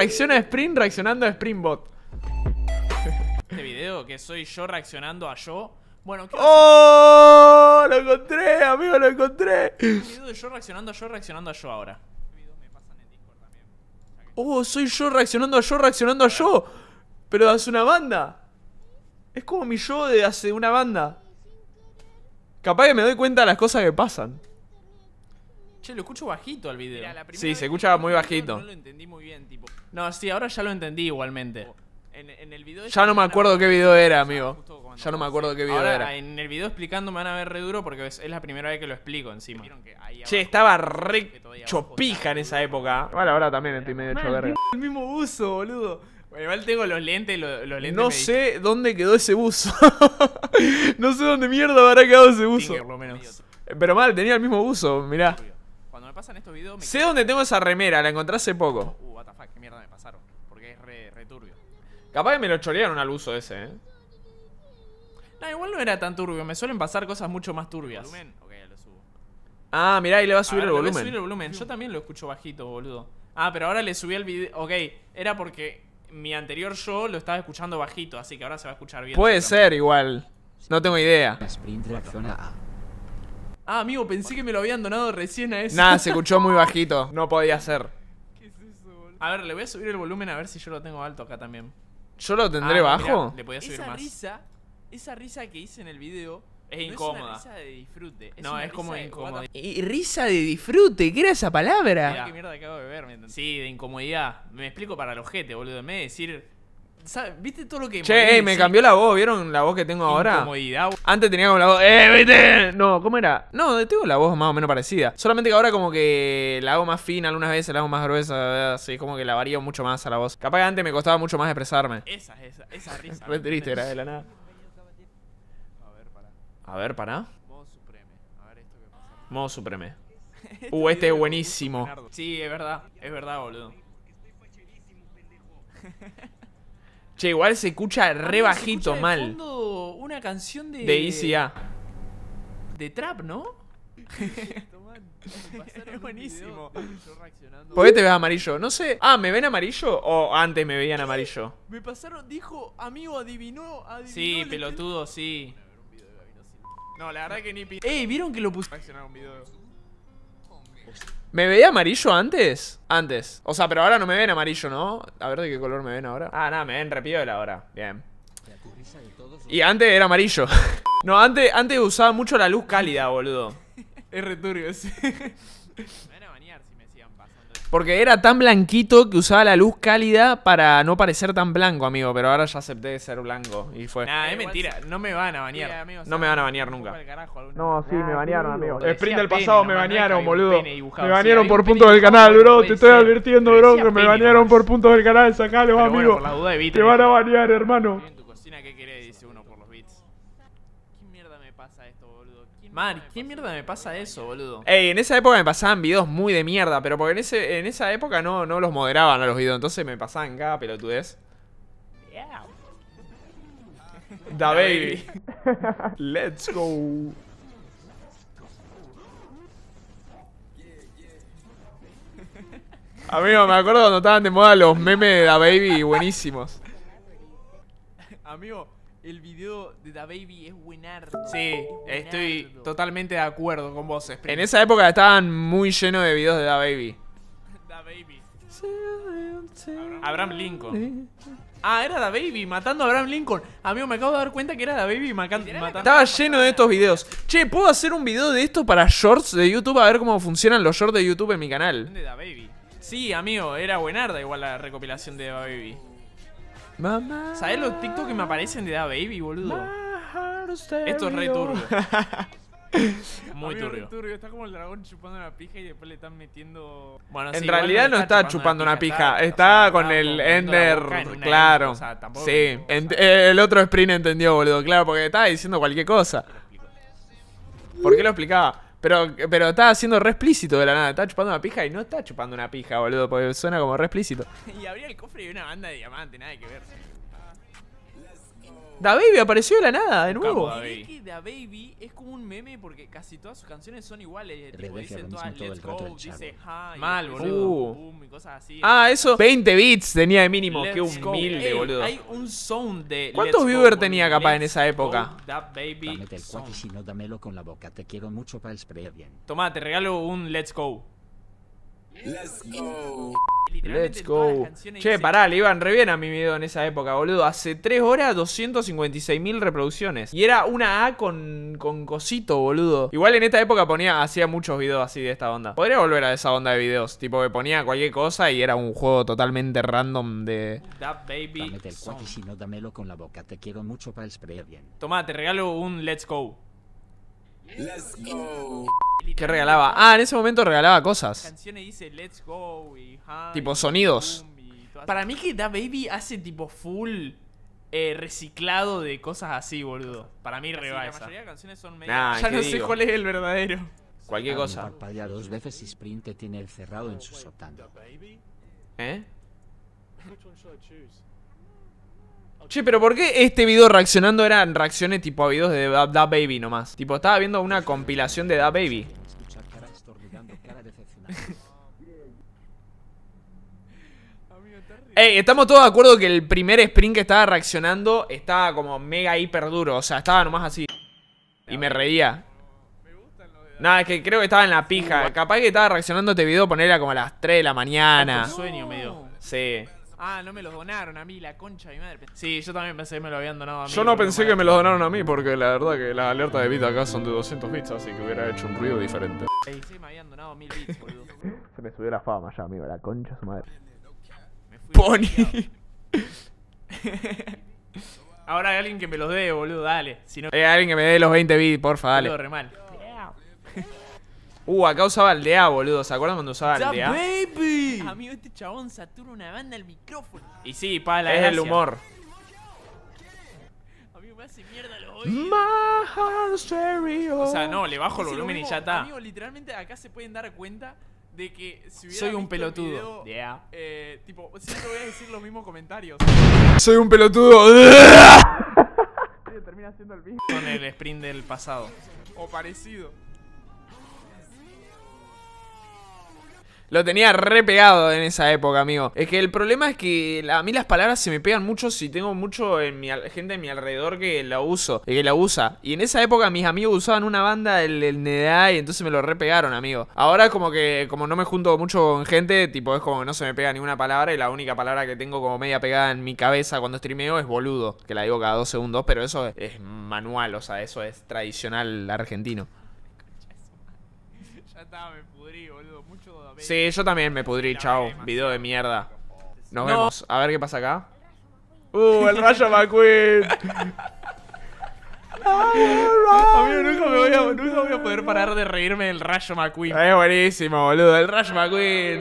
reacciona a Spring reaccionando a Springbot. Este video que soy yo reaccionando a yo. Bueno, ¡Oh! Lo encontré, amigo, lo encontré. Este video de yo reaccionando a yo reaccionando a yo ahora. Oh, soy yo reaccionando a yo reaccionando a yo. Pero hace una banda. Es como mi yo de hace una banda. Capaz que me doy cuenta de las cosas que pasan. Che, lo escucho bajito al video. sí, se escucha muy bajito. No lo entendí muy bien, tipo. No, sí, ahora ya lo entendí igualmente. En, el video ya este no me acuerdo qué video era, amigo. Ya no me acuerdo qué video era. En el video explicando me van a ver re duro porque es, la primera vez que lo explico encima. Che, estaba re chopija en esa época. Vale, ahora también estoy medio hecho El mismo buzo, boludo. Bueno, igual tengo los lentes, los, lentes. No sé dónde quedó ese buzo. no sé dónde mierda habrá quedado ese buzo. Pero mal, tenía el mismo buzo, mirá. Cuando me pasan estos videos Sé dónde tengo esa remera, la encontré hace poco Uh, what qué mierda me pasaron Porque es re, turbio Capaz que me lo chorearon al uso ese, eh No, igual no era tan turbio Me suelen pasar cosas mucho más turbias ¿Volumen? Ah, mirá, ahí le va a subir el volumen le el volumen Yo también lo escucho bajito, boludo Ah, pero ahora le subí el video Ok, era porque mi anterior yo lo estaba escuchando bajito Así que ahora se va a escuchar bien Puede ser, igual No tengo idea Sprint Ah, amigo, pensé que me lo habían donado recién a eso. Nada, se escuchó muy bajito. No podía ser. ¿Qué es eso, boludo? A ver, le voy a subir el volumen a ver si yo lo tengo alto acá también. ¿Yo lo tendré ah, bajo? le podía subir esa más. Risa, esa risa que hice en el video es no incómoda. Es una risa de disfrute. no, es como incómoda. Risa de disfrute, ¿qué era esa palabra? qué mierda acabo de ver, Sí, de incomodidad. Me explico para el ojete, boludo. Me vez decir ¿sabes? ¿Viste todo lo que... Che, ey, me cambió la voz, ¿vieron la voz que tengo ahora? Incomodidad. Antes tenía como la voz... ¡Eh, viste! No, ¿cómo era? No, tengo la voz más o menos parecida. Solamente que ahora como que la hago más fina algunas veces, la hago más gruesa, así como que la varío mucho más a la voz. Capaz que antes me costaba mucho más expresarme. Esa, esa, esa risa. Fue triste, era de la nada. A ver, para. A ver, pará. Modo supreme. A ver esto que pasa. Modo supreme. Uh, este es buenísimo. Sí, es verdad. Es verdad, boludo. Che, igual se escucha re bajito, escucha mal. una canción de. De A. De trap, ¿no? es buenísimo. ¿Por qué te ves amarillo? No sé. Ah, ¿me ven amarillo? O antes me veían amarillo. Me pasaron, dijo, amigo, adivinó. sí, pelotudo, sí. No, la verdad que ni Ey, ¿vieron que lo pusieron? ¿Me veía amarillo antes? Antes. O sea, pero ahora no me ven amarillo, ¿no? A ver de qué color me ven ahora. Ah, nada, me ven repiola ahora. Bien. Y antes era amarillo. no, antes, antes usaba mucho la luz cálida, boludo. Es returbio ese. Porque era tan blanquito que usaba la luz cálida para no parecer tan blanco, amigo. Pero ahora ya acepté ser blanco. Y fue. Nah, es mentira. No me van a bañar. no me van a bañar nunca. No, sí, me bañaron, amigo. Sprint del pasado me bañaron, boludo. Me bañaron por puntos del canal, bro. Te estoy advirtiendo, bro, que me bañaron por puntos del canal. Sacalo, amigo. Te van a bañar, hermano. Mar, ¿qué mierda me pasa eso, boludo? Ey, en esa época me pasaban videos muy de mierda, pero porque en, ese, en esa época no, no los moderaban a los videos, entonces me pasaban cada pelotudez. Yeah. Da baby. Let's go. Amigo, me acuerdo cuando estaban de moda los memes de Da Baby buenísimos. Amigo, el video de Da Baby es buenardo. Sí, estoy totalmente de acuerdo con vos, En esa época estaban muy llenos de videos de Da Baby. da Baby. Abraham Lincoln. Ah, era Da Baby matando a Abraham Lincoln. Amigo, me acabo de dar cuenta que era Da Baby matando. Estaba lleno de estos videos. Che, ¿puedo hacer un video de esto para shorts de YouTube? A ver cómo funcionan los shorts de YouTube en mi canal. De Sí, amigo, era buenarda igual la recopilación de Da Baby. Mamá. ¿Sabes los TikTok que me aparecen de Da Baby, boludo? Esto es re turbio. Muy turbio. Está como el dragón chupando una pija y después le están metiendo. Bueno, en realidad no está, chupando una pija, está, con, el Ender. Claro. sí. Eh, el otro sprint entendió, boludo. Claro, porque estaba diciendo cualquier cosa. ¿Por qué lo explicaba? Pero, pero está haciendo re explícito de la nada. Está chupando una pija y no está chupando una pija, boludo. Porque suena como re explícito. y abría el cofre de una banda de diamante, nada que ver. Da Baby apareció de la nada, de nuevo. es que Da Baby es como un meme porque casi todas sus canciones son iguales. Tipo, dicen todas Let's Go, dice Hi, Mal, boludo. Boom, y cosas así. Ah, eso. 20 beats tenía de mínimo. Qué humilde, boludo. Hay un sound de. ¿Cuántos viewers tenía capaz en esa época? Da Baby. si no, dámelo con la boca. Te quiero mucho para el bien. Tomá, te regalo un Let's Go. Let's go. Let's go. Che, pará, le iban re bien a mi video en esa época, boludo. Hace 3 horas, 256 mil reproducciones. Y era una A con, cosito, boludo. Igual en esta época ponía, hacía muchos videos así de esta onda. Podría volver a esa onda de videos. Tipo que ponía cualquier cosa y era un juego totalmente random de. That baby. con la boca. Te quiero mucho para bien. Toma, te regalo un let's go. Let's go que regalaba? Ah, en ese momento regalaba cosas. Tipo sonidos. Para mí que Da Baby hace tipo full eh, reciclado de cosas así, boludo. Para mí reba ya no sé cuál es el verdadero. Cualquier cosa. Parpadea dos veces Sprint tiene el cerrado en su ¿Eh? ¿Eh? Che, pero ¿por qué este video reaccionando eran reacciones tipo a videos de Da, Baby nomás? Tipo, estaba viendo una compilación de Da Baby. estamos todos de acuerdo que el primer sprint que estaba reaccionando estaba como mega hiper duro. O sea, estaba nomás así. Y me reía. Nada, es que creo que estaba en la pija. Capaz que estaba reaccionando este video, ponerla como a las 3 de la mañana. Sí. Ah, no me los donaron a mí, la concha de mi madre. Sí, yo también pensé que me lo habían donado a mí. Yo no pensé que me los donaron a mí, porque la verdad que las alertas de bits acá son de 200 bits, así que hubiera hecho un ruido diferente. Sí, sí, me habían donado mil. bits, boludo. Se me subió la fama ya, amigo, la concha de su madre. Me Pony. Ahora hay alguien que me los dé, boludo, dale. Si no... Hay eh, alguien que me dé los 20 bits, porfa, dale. Uy, uh, acá usaba aldea, boludo. ¿Se acuerdan cuando usaba el DA? amigo, este chabón satura una banda el micrófono. Y sí, para la Es el humor. Amigo, me hace mierda lo oídos. O sea, no, le bajo el volumen y ya está. Amigo, literalmente acá se pueden dar cuenta de que si hubiera Soy un pelotudo. Video, yeah. eh, tipo, siempre voy a decir los mismos comentarios. Soy un pelotudo. termina siendo el mismo. Con el sprint del pasado. O parecido. Lo tenía re pegado en esa época, amigo. Es que el problema es que a mí las palabras se me pegan mucho si tengo mucho en mi, gente en mi alrededor que la uso, eh, que la usa. Y en esa época mis amigos usaban una banda del, del e y entonces me lo re pegaron, amigo. Ahora como que como no me junto mucho con gente, tipo es como que no se me pega ninguna palabra y la única palabra que tengo como media pegada en mi cabeza cuando streameo es boludo, que la digo cada dos segundos, pero eso es, manual, o sea, eso es tradicional argentino. ya estaba, me pudrí, Sí, yo también me pudrí, chao. Video de mierda. Nos vemos. A ver qué pasa acá. Uh, el Rayo McQueen. Amigo, nunca me voy a, nunca voy a poder parar de reírme del Rayo McQueen. Es buenísimo, boludo. El Rayo McQueen.